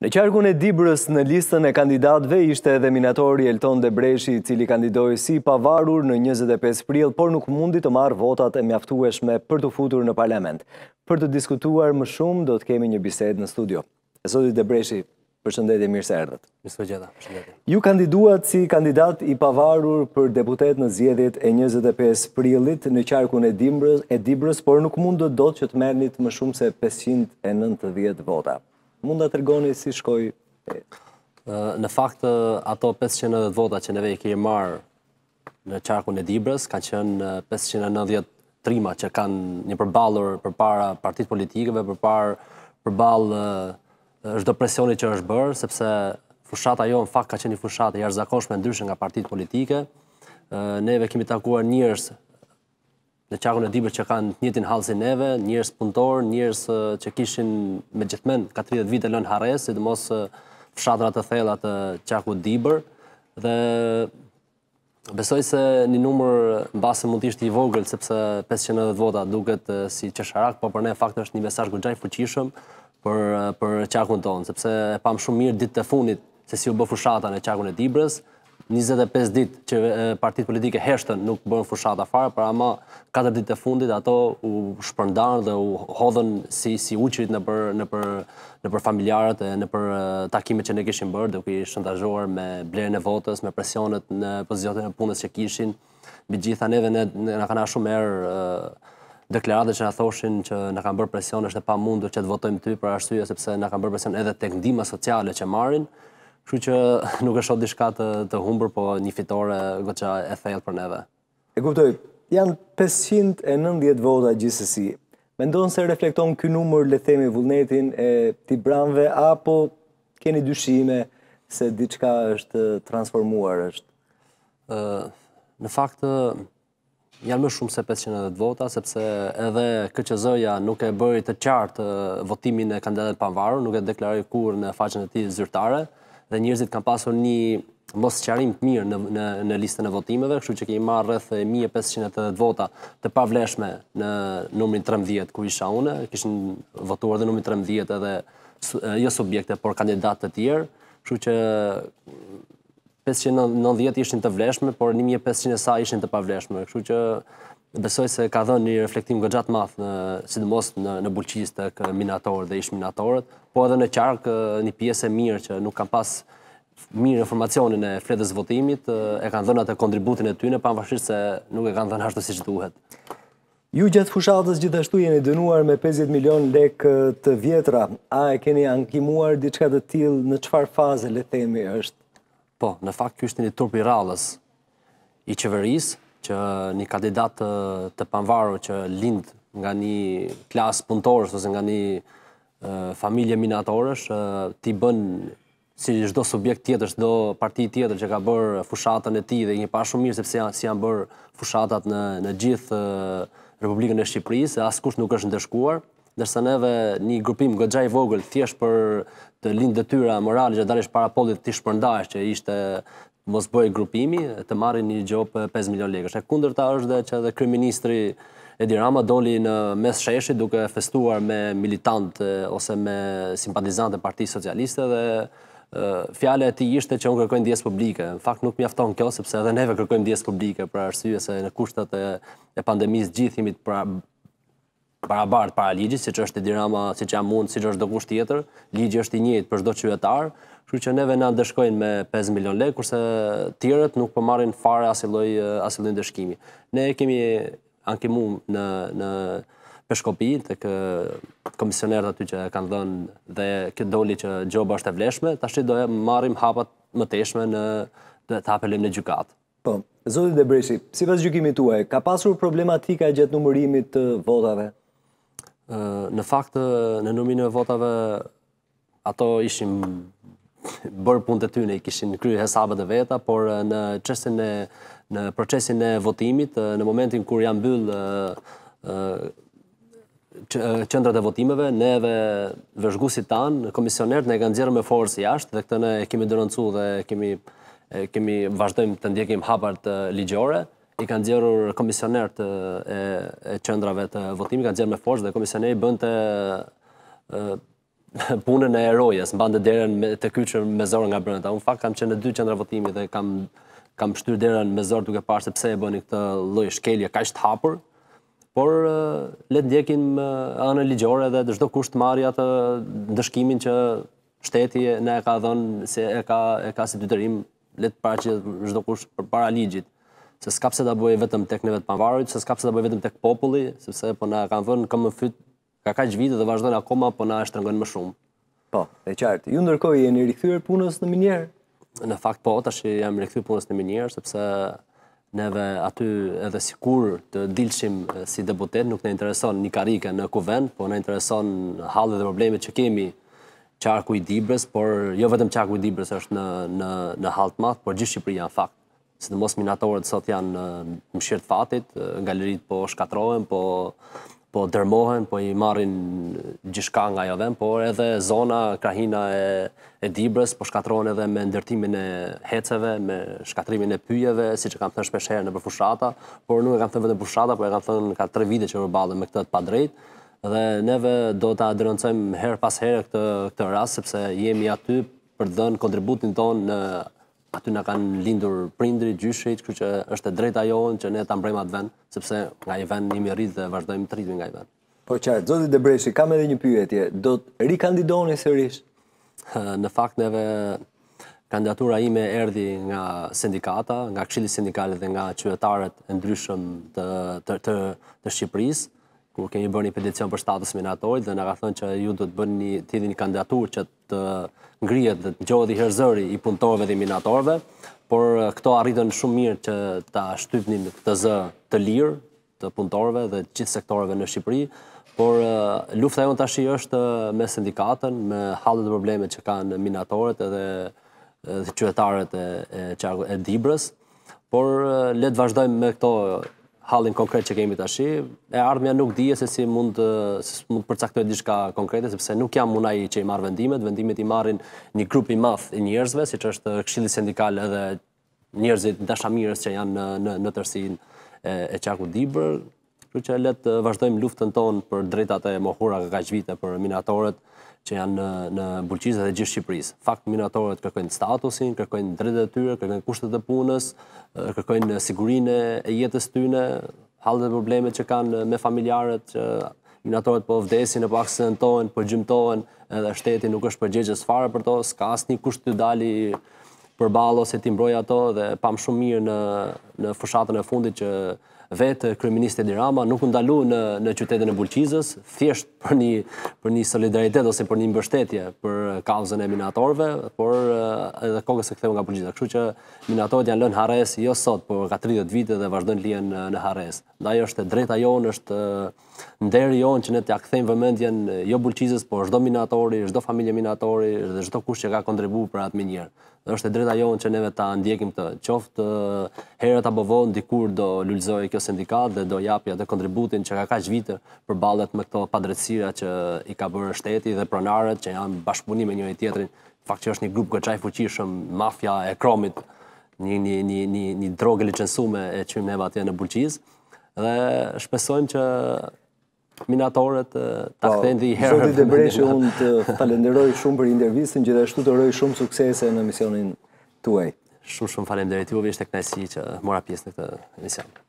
Në qarkun e dibrës në listën e kandidatve ishte edhe minatori Elton Debreshi, cili kandidojë si pavarur në 25 pril, por nuk mundi të marë votat e mjaftueshme për të futur në parlament. Për të diskutuar më shumë, do të kemi një bised në studio. E sotit Debreshi, përshëndetje mirë se erdhët. Mirë se gjitha, përshëndetje. Ju kandiduat si kandidat i pavarur për deputet në zjedit e 25 prilit në qarkun e dibrës, por nuk mund do të që të mernit më shumë se 590 votat mund të rgoni si shkoj? Në fakt, ato 590 vota që neve i kje marë në qarku në Dibrës, ka qënë 590 trima që kanë një përbalur për para partit politikeve, për para përbal është do që është bërë, sepse fushata jo në fakt ka qenë një fushata i ndryshën nga partit politike. Neve kemi takuar njërës në qakun e dibër që kanë të njëtin halsin neve, njërës punëtor, njërës që kishin me gjithmen 40 vite lënë hares, si të mos fshatrat të thellat të qakun e dibër, dhe besoj se një numër në basë mund tishtë i vogël, sepse 590 vota duket si qësharak, po për ne faktë është një mesaj gërgjaj fuqishëm për qakun tonë, sepse e pam shumë mirë ditë të funit se si u bëfushata në qakun e dibërës, 25 dit që partit politike heshtën nuk bërën fushat a farë, për ama 4 dit e fundit ato u shpërndarë dhe u hodhen si uqirit në për familjarët, në për takimet që ne kishin bërë, duke i kishë shëndazhuar me blerën e votës, me presionet në pozicionet e punës që kishin, bi gjitha neve në kanë ashtu merë deklaratet që në thoshin që në kanë bërë presion është e pa mundur që të votojmë ty për ashtuja, sepse në kanë bërë presion edhe të këndima sociale që marrin, Shku që nuk është sot diçka të të humbur, po një fitore goqa e thellë për neve. E kuptoj. Jan 590 vota gjithsesi. Mendon se reflekton ky numër le të themi vullnetin e Tibranëve apo keni dyshime se diçka është transformuar është. Ë në fakt janë më shumë se 510 vota sepse edhe KQZ-ja nuk e bëri të qartë votimin e kandidatëve pavarur, nuk e deklaroi kur në faqen e tij zyrtare dhe njerëzit kanë pasur një mos qarim të mirë në listën e votimeve, kështu që kemi marrë rrëth 1580 vota të pavleshme në numrin 13, ku isha une, kishën votuar dhe numrin 13 edhe jo subjekte, por kandidatë të tjerë, kështu që 590 ishën të vleshme, por 1500 e sa ishën të pavleshme, kështu që besoj se ka dhënë një reflektim gëgjat math në sidomos në bulqis të eh, minatorët dhe ish minatorët, po edhe në qarkë eh, një piesë e mirë që nuk kam pas mirë informacionin e fredës votimit, eh, e kanë dhënë atë kontributin e tyne, pa më vashirë se nuk e kanë dhënë ashtu si që duhet. Ju gjithë fushatës gjithashtu jeni dënuar me 50 milion lek të vjetra. A e keni ankimuar diçka të tilë në qëfar faze le temi është? Po, në fakt kështë një turpi rallës i qeverisë, që një kandidat të, të panvaru që lind nga një klasë punëtorës ose nga një familje minatorës, ti bën si çdo subjekt tjetër, çdo parti tjetër që ka bër fushatën e tij dhe një pa shumë mirë sepse janë si janë bër fushatat në në gjithë Republikën e Shqipërisë, se askush nuk është ndeshkuar, ndërsa neve një grupim goxhaj i vogël thjesht për të lindë detyra morale që dalish para popullit të shpërndarë që ishte mos bëj grupimi të marrin një gjop 5 eh, milion lekësh. E kundërta është dhe që edhe kryeministri Edi Rama doli në mes sheshit duke festuar me militant eh, ose me simpatizantë e Parti Socialiste dhe eh, fjale e ti ishte që unë kërkojnë djesë publike. Në fakt nuk mi kjo, sepse edhe neve kërkojnë djesë publike për arsye se në kushtat e pandemis gjithimit pra parabart para ligjit, si që është Edi Rama, si që jam mund, si që është do kusht tjetër, ligjit është i njëjtë për shdo qyvetar, Kështu që neve na dëshkojnë me 5 milion lek, kurse tjërët nuk po marrin fare as lloj eh, Ne kemi ankimu në në Peshkopi tek komisionerët aty që kanë dhënë dhe këtë doli që gjoba është e vlefshme, tashi do të marrim hapat më të në të hapelim në gjykat. Po, zoti si sipas gjykimit tuaj, ka pasur problematika e gjatë numërimit të votave? Eh, në fakt eh, në numrin e votave ato ishin bërë punë të ty në i kishin kryrë hesabët dhe veta, por eh, në qësën e në procesin e votimit, eh, në momentin kur janë bëllë eh, qëndrat e votimeve, neve vëzhgusit tanë, komisionert, ne e kanë gjerë me forës i ashtë, dhe këtë ne e kemi dërëncu dhe kemi vazhdojmë të ndjekim hapar të ligjore, i kanë gjerë komisionert e qëndrave të votimit, i kanë gjerë me forës dhe komisionert i bënd të punën e bandë mbande derën të kyqër me zorë nga brënda. Unë fakt kam qenë në dy qendra votimi dhe kam kam shtyr derën me zorë duke parë se pse e bëni këtë lloj shkelje kaq të hapur. Por le të ndjekim anën ligjore dhe çdo kusht marrja të ndëshkimin që shteti na e ka dhënë se e ka e ka si detyrim le të paraqet çdo kusht para ligjit se s'ka pse ta bëjë vetëm tek neve të pavarurit, se s'ka pse ta bëjë vetëm tek populli, sepse po na kanë vënë këmbën fyt ka kaq vite dhe vazhdon akoma po na shtrëngon më shumë. Po, e qartë. Ju ndërkohë jeni rikthyer punës në Minier. Në fakt po, tash jam rikthyer punës në Minier sepse neve aty edhe sikur të dilshim si deputet nuk na intereson një karike në kuvend, po na intereson hallet dhe problemet që kemi qarku i Dibrës, por jo vetëm qarku i Dibrës është në në në hall të madh, por gjithë Shqipëria në fakt sidomos minatorët sot janë në mëshirë të fatit, galeritë po shkatrohen, po po dërmohen, po i marrin gjishka nga jo dhem, por edhe zona, krahina e e dibrës, po shkatron edhe me ndërtimin e heceve, me shkatrimin e pyjeve, si që kam thënë shpesh herë në përfushata, por nuk e kam thënë vetë përfushata, por e kam thënë ka tre vite që më me këtët pa drejt, dhe neve do të adrenoncojmë herë pas herë këtë rrasë, sepse jemi aty për dhënë kontributin tonë në aty në kanë lindur prindri, gjyshejt, kërë që është e drejt ajojnë që ne të mbrejmë atë vend, sepse nga i vend njemi rritë dhe vazhdojmë të rritë nga i vend. Po qartë, Zotit Debreshi, kam edhe një pyetje, do të rikandidoni sërish? Në fakt neve, kandidatura ime erdi nga sindikata, nga këshili sindikale dhe nga qyvetaret e ndryshëm të Shqipërisë, ku kemi bërë një peticion për status minatorit dhe nga ka thënë që ju do të bërë një tidi një kandidatur që të ngrijet dhe të gjodhi herëzëri i punëtorve dhe i minatorve, por këto arritën shumë mirë që ta shtypnin këtë zë të lirë të punëtorve dhe qitë sektorve në Shqipëri, por lufta unë të ashi është me sindikatën, me halët e probleme që kanë minatorit edhe qëtëtarët e dibrës, por letë vazhdojmë me këto halin konkret që kemi të E ardhmja nuk dije se si mund të përcaktojë diçka konkrete, sepse nuk jam munaj që i marë vendimet, vendimet i marin një grup i math i njerëzve, si që është këshili sindikal edhe njerëzit dashamires që janë në tërsin e qaku dibër. Që që letë vazhdojmë luftën tonë për drejtate mohura ka qvite për minatorët, që janë në, në bulqizat e gjithë Shqipërisë. Fakt minatorët kërkojnë statusin, kërkojnë drejtet të tyre, kërkojnë kushtet e punës, kërkojnë sigurinë e jetës tyne, halët e problemet që kanë me familjarët që minatorët po vdesin po aksidentohen, po gjymtohen, edhe shteti nuk është përgjegjës fare për to, s'ka asnjë kusht të dali për ballo se ti ato dhe pam shumë mirë në në fushatën e fundit që vetë kryeministë Edi Rama nuk ndalu në në qytetin e Bulqizës, thjesht për një për një solidaritet ose për një mbështetje për kauzën e minatorëve, por eh, edhe kokës së ktheu nga Bulqiza. Kështu që minatorët janë lënë hares, jo sot, por ka 30 vite dhe vazhdojnë lihen eh, në, hares. Ndaj është e drejta jonë, është eh, nderi jonë që ne të kthejmë vëmendjen jo Bulqizës, por çdo minatori, çdo familje minatori dhe çdo kush që ka kontribuar për atë minjerë dhe është e drejta johën që neve ta ndjekim të qoftë herët a bëvohën dikur do lullëzoj kjo sindikat dhe do japja dhe kontributin që ka ka qvitër për balet me këto padrecira që i ka bërë shteti dhe pronarët që janë bashkëpunim me njëri tjetërin, fakt që është një grupë këtë fuqishëm, mafja e kromit, një, një, një, një, një drogë licensume e qëmë neve atje në bulqiz, dhe shpesojmë që Minatorët të takthejnë po, dhe i herë. Zotit e breshë, unë të falenderoj shumë për intervjistin, gjithashtu të roj shumë suksese në misionin të uaj. Shumë shumë falenderoj, të uve ishte knajsi që mora pjesë në këtë misionin.